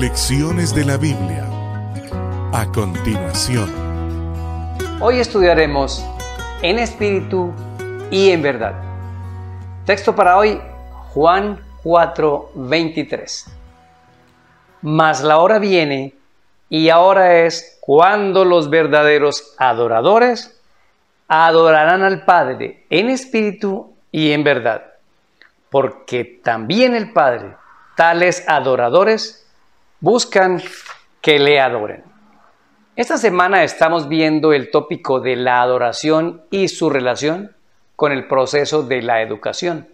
Lecciones de la Biblia. A continuación. Hoy estudiaremos en espíritu y en verdad. Texto para hoy, Juan 4, 23. Mas la hora viene y ahora es cuando los verdaderos adoradores adorarán al Padre en espíritu y en verdad, porque también el Padre, tales adoradores, buscan que le adoren. Esta semana estamos viendo el tópico de la adoración y su relación con el proceso de la educación,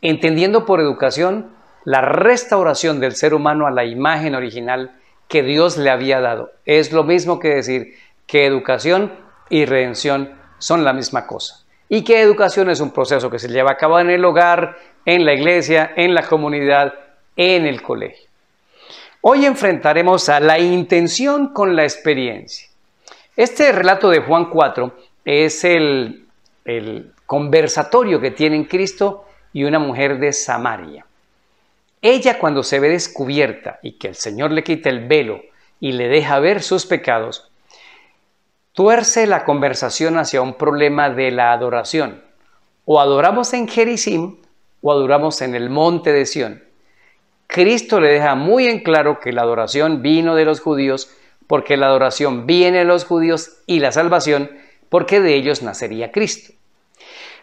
entendiendo por educación la restauración del ser humano a la imagen original que Dios le había dado. Es lo mismo que decir que educación y redención son la misma cosa. Y que educación es un proceso que se lleva a cabo en el hogar, en la iglesia, en la comunidad, en el colegio. Hoy enfrentaremos a la intención con la experiencia. Este relato de Juan 4 es el, conversatorio que tienen Cristo y una mujer de Samaria. Ella cuando se ve descubierta y que el Señor le quita el velo y le deja ver sus pecados, tuerce la conversación hacia un problema de la adoración. O adoramos en Jericim o adoramos en el monte de Sión. Cristo le deja muy en claro que la adoración vino de los judíos, porque la adoración viene de los judíos y la salvación, porque de ellos nacería Cristo.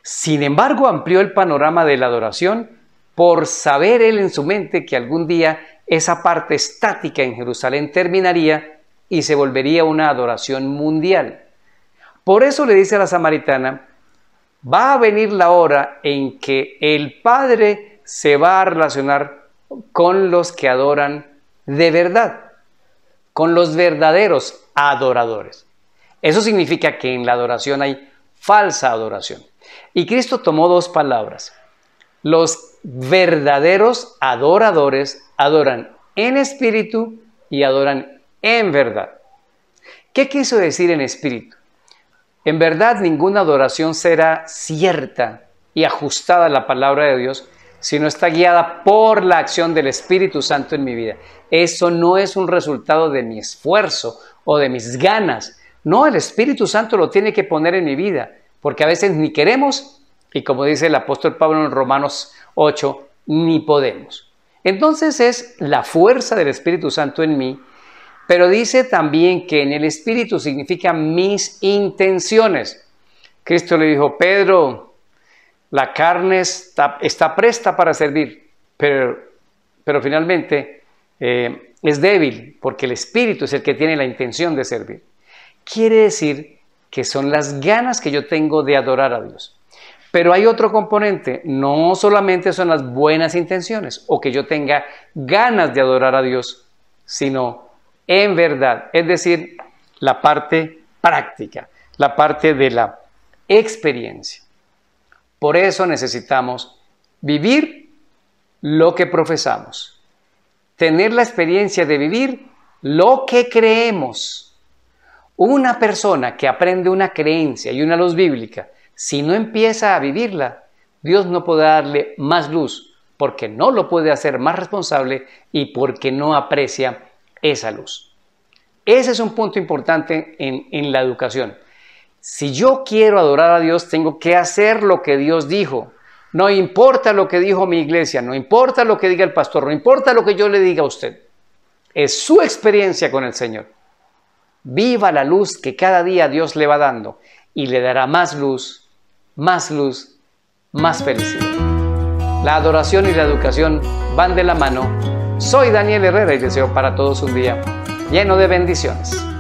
Sin embargo, amplió el panorama de la adoración por saber él en su mente que algún día esa parte estática en Jerusalén terminaría y se volvería una adoración mundial. Por eso le dice a la samaritana, va a venir la hora en que el Padre se va a relacionar con los que adoran de verdad, con los verdaderos adoradores. Eso significa que en la adoración hay falsa adoración. Y Cristo tomó dos palabras. Los verdaderos adoradores adoran en espíritu y adoran en verdad. ¿Qué quiso decir en espíritu? En verdad ninguna adoración será cierta y ajustada a la palabra de Dios sino está guiada por la acción del Espíritu Santo en mi vida. Eso no es un resultado de mi esfuerzo o de mis ganas. No, el Espíritu Santo lo tiene que poner en mi vida, porque a veces ni queremos y como dice el apóstol Pablo en Romanos 8, ni podemos. Entonces es la fuerza del Espíritu Santo en mí, pero dice también que en el Espíritu significa mis intenciones. Cristo le dijo, Pedro, la carne está, presta para servir, pero, finalmente eh, es débil porque el espíritu es el que tiene la intención de servir. Quiere decir que son las ganas que yo tengo de adorar a Dios. Pero hay otro componente, no solamente son las buenas intenciones o que yo tenga ganas de adorar a Dios, sino en verdad, es decir, la parte práctica, la parte de la experiencia. Por eso necesitamos vivir lo que profesamos, tener la experiencia de vivir lo que creemos. Una persona que aprende una creencia y una luz bíblica, si no empieza a vivirla, Dios no puede darle más luz porque no lo puede hacer más responsable y porque no aprecia esa luz. Ese es un punto importante en, en la educación. Si yo quiero adorar a Dios, tengo que hacer lo que Dios dijo. No importa lo que dijo mi iglesia, no importa lo que diga el pastor, no importa lo que yo le diga a usted. Es su experiencia con el Señor. Viva la luz que cada día Dios le va dando y le dará más luz, más luz, más felicidad. La adoración y la educación van de la mano. Soy Daniel Herrera y deseo para todos un día lleno de bendiciones.